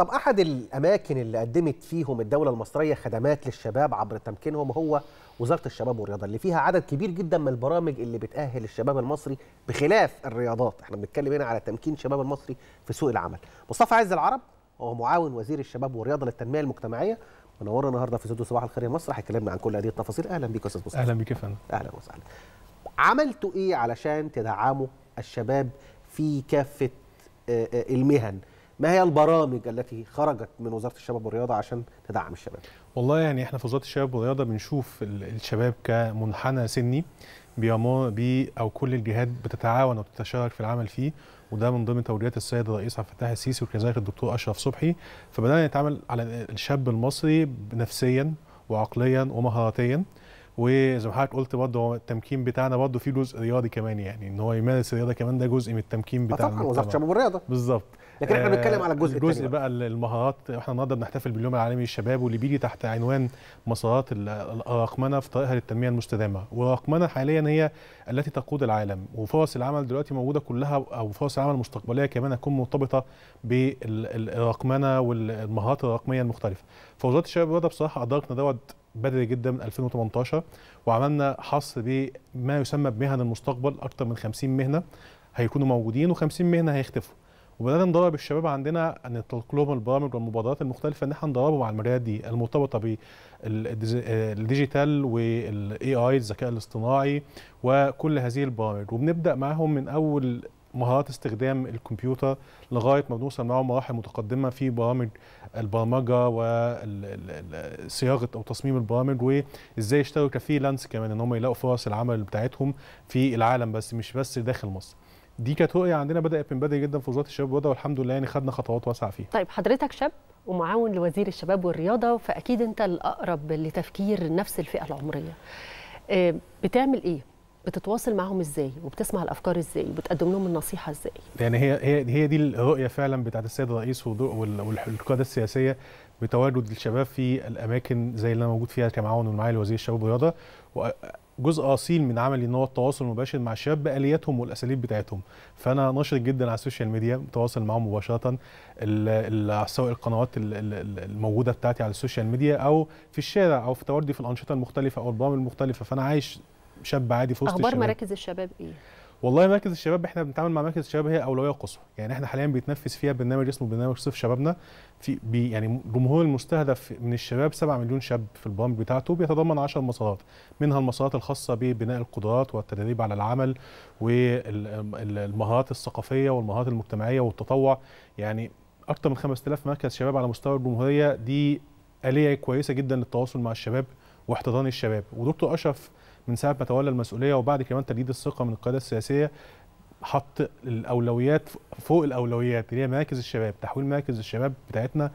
طب احد الاماكن اللي قدمت فيهم الدوله المصريه خدمات للشباب عبر تمكينهم هو وزاره الشباب والرياضه اللي فيها عدد كبير جدا من البرامج اللي بتاهل الشباب المصري بخلاف الرياضات احنا بنتكلم هنا على تمكين الشباب المصري في سوق العمل مصطفى عز العرب هو معاون وزير الشباب والرياضه للتنميه المجتمعيه منورنا النهارده في استوديو صباح الخير يا مصر هيكلمنا عن كل هذه التفاصيل اهلا بيك يا استاذ مصطفى اهلا بيك يا فندم اهلا وسهلا عملتوا ايه علشان تدعموا الشباب في كافه آه، آه، المهن ما هي البرامج التي خرجت من وزاره الشباب والرياضه عشان تدعم الشباب؟ والله يعني احنا في وزاره الشباب والرياضه بنشوف الشباب كمنحنى سني بيمر بي او كل الجهات بتتعاون وتتشارك في العمل فيه وده من ضمن توجيهات السيد الرئيس عبد الفتاح السيسي وكذلك الدكتور اشرف صبحي فبدانا نتعامل على الشاب المصري نفسيا وعقليا ومهاراتيا وزي ما حضرتك قلت برضه التمكين بتاعنا برضه فيه جزء رياضي كمان يعني ان هو يمارس الرياضه كمان ده جزء من التمكين بتاعنا طبعا وزاره الشباب والرياضه بالظبط لكن احنا بنتكلم على الجزء الجزء بقى, المهارات احنا النهارده بنحتفل باليوم العالمي للشباب واللي بيجي تحت عنوان مسارات الرقمنه في طريقها للتنميه المستدامه والرقمنه حاليا هي التي تقود العالم وفرص العمل دلوقتي موجوده كلها او فرص العمل المستقبليه كمان هتكون مرتبطه بالرقمنه والمهارات الرقميه المختلفه فوزاره الشباب والرياضه بصراحه ادركنا دوت بدري جدا من 2018 وعملنا حصر بما يسمى بمهن المستقبل اكثر من 50 مهنه هيكونوا موجودين و50 مهنه هيختفوا وبدانا ندرب الشباب عندنا ان نطلق لهم البرامج والمبادرات المختلفه ان احنا ندربهم على المرايات دي المرتبطه بالديجيتال والاي اي الذكاء الاصطناعي وكل هذه البرامج وبنبدا معاهم من اول مهارات استخدام الكمبيوتر لغايه ما بنوصل معاهم مراحل متقدمه في برامج البرمجه وصياغه او تصميم البرامج وازاي يشتغلوا كفريلانس كمان ان هم يلاقوا فرص العمل بتاعتهم في العالم بس مش بس داخل مصر. دي كانت رؤيه عندنا بدات من بدري جدا في وزاره الشباب والرياضه والحمد لله يعني خدنا خطوات واسعه فيها. طيب حضرتك شاب ومعاون لوزير الشباب والرياضه فاكيد انت الاقرب لتفكير نفس الفئه العمريه. آه، بتعمل ايه؟ بتتواصل معاهم ازاي وبتسمع الافكار ازاي وبتقدم لهم النصيحه ازاي يعني هي هي هي دي الرؤيه فعلا بتاعت السيد الرئيس والقياده السياسيه بتواجد الشباب في الاماكن زي اللي انا موجود فيها كمعاون ومعايا لوزير الشباب والرياضه جزء اصيل من عملي ان هو التواصل المباشر مع الشباب بالياتهم والاساليب بتاعتهم فانا ناشط جدا على السوشيال ميديا متواصل معاهم مباشره سواء القنوات الموجوده بتاعتي على السوشيال ميديا او في الشارع او في تواردي في الانشطه المختلفه او البرامج المختلفه فانا عايش شاب عادي في وسط اخبار الشباب. مراكز الشباب ايه والله مركز الشباب احنا بنتعامل مع مركز الشباب هي اولويه قصوى يعني احنا حاليا بيتنفذ فيها برنامج اسمه برنامج صيف شبابنا في بي يعني جمهور المستهدف من الشباب 7 مليون شاب في البرامج بتاعته بيتضمن 10 مسارات منها المسارات الخاصه ببناء القدرات والتدريب على العمل والمهارات الثقافيه والمهارات المجتمعيه والتطوع يعني اكثر من 5000 مركز شباب على مستوى الجمهوريه دي اليه كويسه جدا للتواصل مع الشباب واحتضان الشباب ودكتور اشرف من ساعه ما تولى المسؤوليه وبعد كمان تجديد الثقه من القياده السياسيه حط الاولويات فوق الاولويات اللي هي مراكز الشباب تحويل مراكز الشباب بتاعتنا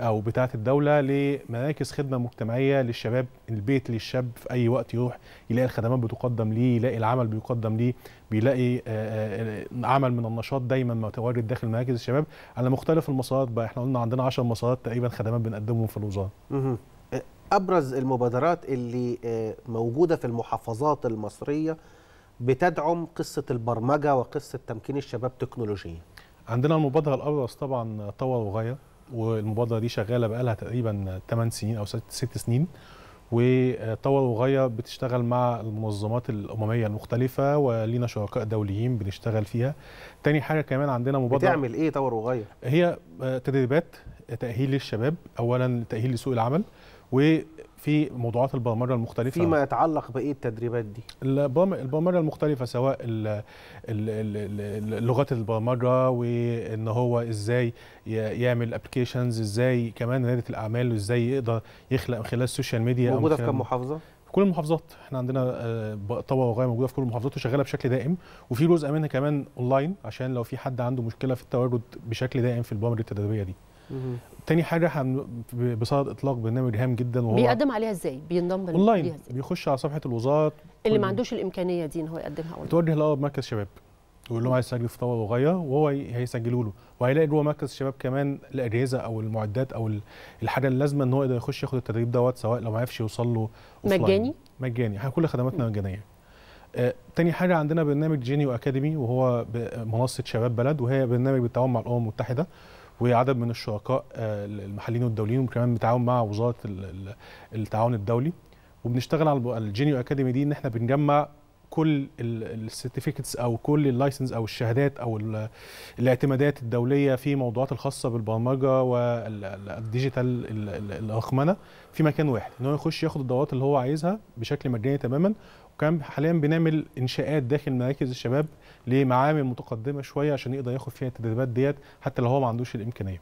او بتاعه الدوله لمراكز خدمه مجتمعيه للشباب البيت للشاب في اي وقت يروح يلاقي الخدمات بتقدم ليه يلاقي العمل بيقدم ليه بيلاقي آه، آه، آه، عمل من النشاط دايما متواجد داخل مراكز الشباب على مختلف المسارات بقى احنا قلنا عندنا 10 مسارات تقريبا خدمات بنقدمهم في الوزاره ابرز المبادرات اللي آه، موجوده في المحافظات المصريه بتدعم قصه البرمجه وقصه تمكين الشباب تكنولوجيا عندنا المبادره الابرز طبعا طور وغايه والمبادره دي شغاله بقالها تقريبا 8 سنين او 6 سنين وطور وغير بتشتغل مع المنظمات الامميه المختلفه ولينا شركاء دوليين بنشتغل فيها تاني حاجه كمان عندنا مبادره بتعمل ايه طور وغير هي آه، تدريبات تاهيل للشباب اولا تاهيل لسوق العمل وفي موضوعات البرمجه المختلفه فيما يتعلق بايه التدريبات دي البرمجه المختلفه سواء لغات البرمجه وان هو ازاي يعمل ابلكيشنز ازاي كمان رياده الاعمال وازاي يقدر يخلق من خلال السوشيال ميديا موجوده في كم محافظه في كل المحافظات احنا عندنا آه، طبعا وغايه موجوده في كل المحافظات وشغاله بشكل دائم وفي جزء منها كمان اونلاين عشان لو في حد عنده مشكله في التواجد بشكل دائم في البرامج التدريبيه دي تاني حاجه بصدد اطلاق برنامج هام جدا وهو بيقدم عليها ازاي بينضم اونلاين إزاي؟ بيخش على صفحه الوزاره اللي ما عندوش الامكانيه دي ان هو يقدمها اونلاين توجه له مركز شباب ويقول لهم عايز يسجل طاولة وغايه وهو هيسجلوا له وهيلاقي جوه مركز الشباب كمان الاجهزه او المعدات او الحاجه اللازمه ان هو يقدر يخش ياخد التدريب دوت سواء لو ما عرفش يوصل له مجاني مجاني احنا كل خدماتنا مجانيه آه، تاني حاجة عندنا برنامج جينيو أكاديمي وهو منصة شباب بلد وهي برنامج بالتعاون مع الأمم المتحدة وعدد من الشركاء آه، المحليين والدوليين وكمان بالتعاون مع وزاره التعاون الدولي وبنشتغل على الجينيو اكاديمي دي ان احنا بنجمع كل السيرتيفيكتس او كل اللايسنس او الشهادات او الاعتمادات الدوليه في موضوعات الخاصه بالبرمجه والديجيتال الاخمنه في مكان واحد ان هو يخش ياخد الدورات اللي هو عايزها بشكل مجاني تماما وكمان حاليا بنعمل انشاءات داخل مراكز الشباب لمعامل متقدمه شويه عشان يقدر ياخد فيها التدريبات ديت حتى لو هو ما عندوش الامكانيه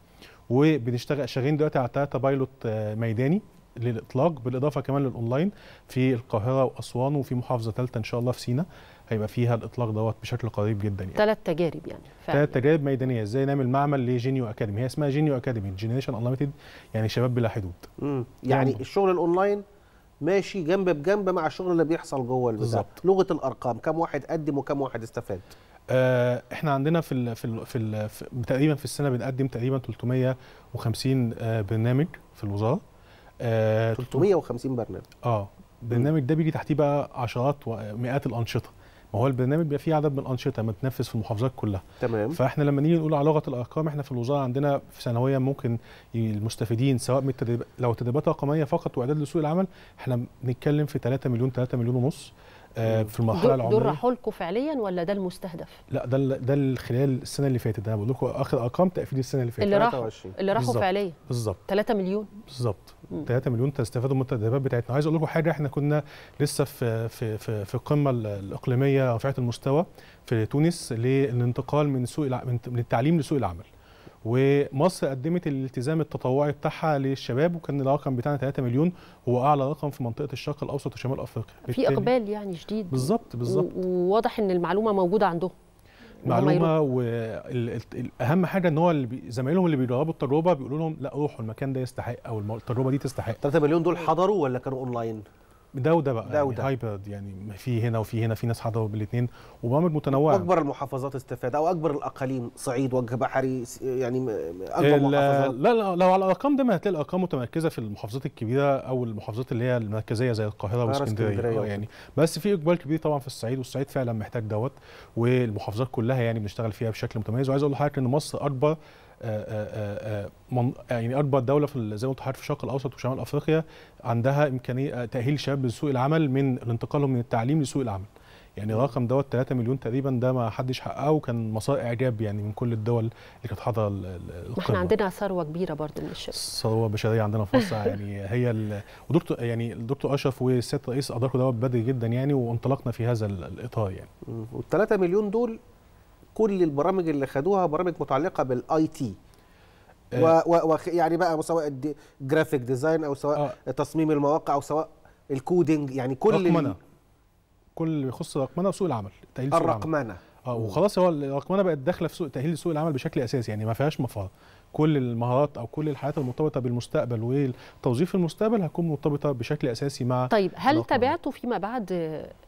وبنشتغل شغالين دلوقتي على ثلاثه بايلوت آه، ميداني للاطلاق بالاضافه كمان للاونلاين في القاهره واسوان وفي محافظه ثالثه ان شاء الله في سينا هيبقى فيها الاطلاق دوت بشكل قريب جدا يعني ثلاث تجارب يعني ثلاث تجارب ميدانيه ازاي نعمل معمل لجينيو اكاديمي هي اسمها جينيو اكاديمي جينيشن انليميتد يعني شباب بلا حدود يعني, يعني الشغل الاونلاين ماشي جنب بجنب مع الشغل اللي بيحصل جوه البتاع لغه الارقام كم واحد قدم وكم واحد استفاد آه احنا عندنا في ال في ال في, ال في تقريبا في السنه بنقدم تقريبا 350 آه برنامج في الوزاره آه 350 برنامج اه البرنامج ده بيجي تحتيه بقى عشرات ومئات الانشطه هو البرنامج بيبقى فيه عدد من الانشطه متنفذ في المحافظات كلها تمام فاحنا لما نيجي نقول على لغه الارقام احنا في الوزاره عندنا في ثانويه ممكن المستفيدين سواء من التدريب لو تدريبات رقميه فقط واعداد لسوق العمل احنا بنتكلم في 3 مليون 3 مليون ونص آه، في المرحله العمريه دول راحوا لكم فعليا ولا ده المستهدف؟ لا ده ده خلال السنه اللي فاتت انا بقول لكم اخر ارقام تقفيل السنه اللي فاتت اللي راحوا اللي راحوا فعليا بالظبط 3 مليون بالظبط 3 مليون تستفادوا من التدريبات بتاعتنا عايز اقول لكم حاجه احنا كنا لسه في في في, في القمه الاقليميه رفيعه المستوى في تونس للانتقال من سوق من التعليم لسوق العمل ومصر قدمت الالتزام التطوعي بتاعها للشباب وكان الرقم بتاعنا 3 مليون هو اعلى رقم في منطقه الشرق الاوسط وشمال افريقيا في اقبال يعني شديد بالظبط بالظبط وواضح ان المعلومه موجوده عندهم معلومه واهم حاجه ان هو زمايلهم اللي بيجربوا التجربه بيقولوا لهم لا روحوا المكان ده يستحق او التجربه دي تستحق 3 مليون دول حضروا ولا كانوا اونلاين؟ ده بقى ده يعني هايبرد يعني في هنا وفي هنا في ناس حضروا بالاثنين وبرامج متنوعه اكبر المحافظات استفاد او اكبر الاقاليم صعيد وجه بحري يعني اكبر محافظات لا لا لو على الارقام دي هتلاقي الارقام متمركزه في المحافظات الكبيره او المحافظات اللي هي المركزيه زي القاهره واسكندريه آه، يعني بس في اقبال كبير طبعا في الصعيد والصعيد فعلا محتاج دوت والمحافظات كلها يعني بنشتغل فيها بشكل متميز وعايز اقول لحضرتك ان مصر اكبر آه، آه، آه، من يعني اكبر دوله في زي ما قلت في الشرق الاوسط وشمال افريقيا عندها امكانيه تاهيل شباب لسوق العمل من الانتقالهم من التعليم لسوق العمل يعني الرقم دوت 3 مليون تقريبا ده ما حدش حققه وكان مسار اعجاب يعني من كل الدول اللي كانت حاضره القمه احنا عندنا ثروه كبيره برضه من الشباب ثروه بشريه عندنا في مصر يعني هي ودكتور يعني الدكتور اشرف والسيد رئيس ادركوا دوت بدري جدا يعني وانطلقنا في هذا الاطار يعني وال 3 مليون دول كل البرامج اللي خدوها برامج متعلقه بالاي آه. تي و, يعني بقى سواء جرافيك ديزاين او سواء آه. تصميم المواقع او سواء الكودينج يعني كل رقمنه كل يخص الرقمنه وسوق العمل تقليل الرقمنه آه، وخلاص هو الرقمنه بقت داخله في سوق تاهيل سوق العمل بشكل اساسي يعني ما فيهاش مفر كل المهارات او كل الحاجات المرتبطه بالمستقبل وتوظيف المستقبل هتكون مرتبطه بشكل اساسي مع طيب هل تابعتوا فيما بعد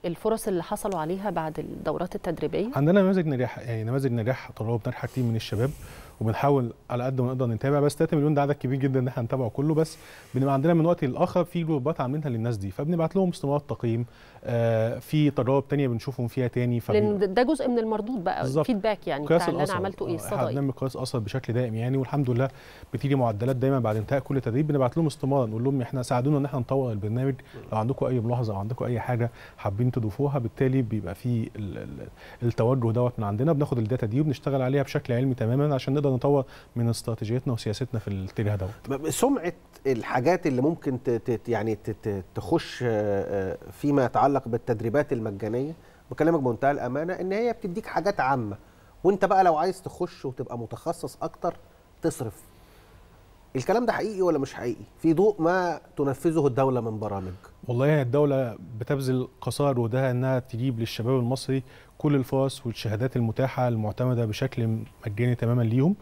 الفرص اللي حصلوا عليها بعد الدورات التدريبيه؟ عندنا نماذج نجاح يعني نماذج نجاح طلاب نجاح كتير من الشباب وبنحاول على قد ما نقدر نتابع بس 3 مليون ده عدد كبير جدا ان احنا نتابعه كله بس بنبقى عندنا من وقت للاخر في جروبات عاملينها للناس دي فبنبعت لهم استمارات تقييم آه في تجارب تانية بنشوفهم فيها تاني فبن... لان ده جزء من المردود بقى الفيدباك يعني بتاع اللي انا عملته ايه آه، الصدى احنا إيه. بنعمل قياس اثر بشكل دائم يعني والحمد لله بتيجي معدلات دايما بعد انتهاء كل تدريب بنبعت لهم استماره نقول لهم احنا ساعدونا ان احنا نطور البرنامج لو عندكم اي ملاحظه او عندكم اي حاجه حابين تضيفوها بالتالي بيبقى في التوجه دوت من عندنا بناخد الداتا دي وبنشتغل عليها بشكل علمي تماما عشان نقدر نقدر نطور من استراتيجيتنا وسياستنا في الاتجاه دوت سمعه الحاجات اللي ممكن يعني تخش آه، آه، فيما يتعلق بالتدريبات المجانيه بكلمك بمنتهى الامانه ان هي بتديك حاجات عامه وانت بقى لو عايز تخش وتبقى متخصص اكتر تصرف الكلام ده حقيقي ولا مش حقيقي في ضوء ما تنفذه الدوله من برامج والله الدوله بتبذل قصار وده انها تجيب للشباب المصري كل الفرص والشهادات المتاحه المعتمده بشكل مجاني تماما ليهم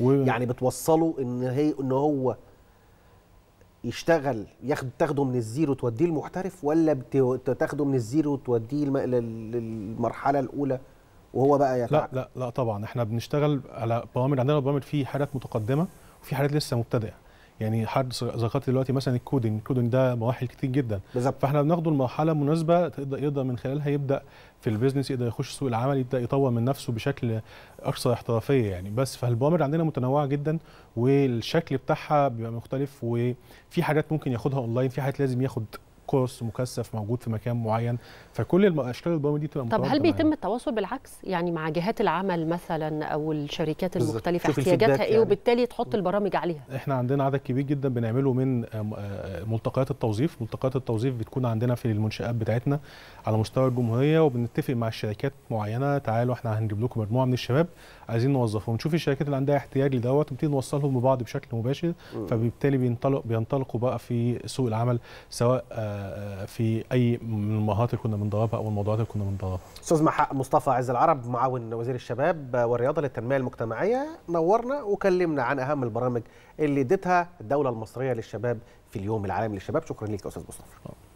و... يعني بتوصله ان هي ان هو يشتغل ياخد تاخده من الزيرو وتوديه المحترف ولا بتاخده من الزيرو وتوديه للمرحله الاولى وهو بقى يتعلم. لا لا لا طبعا احنا بنشتغل على برامج عندنا برامج فيه حالات متقدمه وفي حاجات لسه مبتدئه يعني حد ذكرت دلوقتي مثلا الكودنج الكودنج ده مراحل كتير جدا بالزبط. فاحنا بناخده المرحله المناسبه تقدر يقدر من خلالها يبدا في البيزنس يقدر يخش سوق العمل يبدا يطور من نفسه بشكل اكثر احترافيه يعني بس فالبرامج عندنا متنوعه جدا والشكل بتاعها بيبقى مختلف وفي حاجات ممكن ياخدها اونلاين في حاجات لازم ياخد قرص مكثف موجود في مكان معين فكل الاشكال البيومي دي تبقى طب هل بيتم يعني. التواصل بالعكس يعني مع جهات العمل مثلا او الشركات المختلفه احتياجاتها ايه يعني. وبالتالي تحط البرامج عليها احنا عندنا عدد كبير جدا بنعمله من آه، آه، ملتقيات التوظيف ملتقيات التوظيف بتكون عندنا في المنشات بتاعتنا على مستوى الجمهوريه وبنتفق مع الشركات معينه تعالوا احنا هنجيب لكم مجموعه من الشباب عايزين نوظفهم نشوف الشركات اللي عندها احتياج لدوت وبتدي نوصلهم لبعض بشكل مباشر فبالتالي بينطلق بينطلقوا بقى في سوق العمل سواء آه، في اي من المهارات اللي كنا بنضربها او الموضوعات اللي كنا بنضربها. استاذ محق مصطفى عز العرب معاون وزير الشباب والرياضه للتنميه المجتمعيه نورنا وكلمنا عن اهم البرامج اللي ادتها الدوله المصريه للشباب في اليوم العالمي للشباب شكرا ليك يا استاذ مصطفى.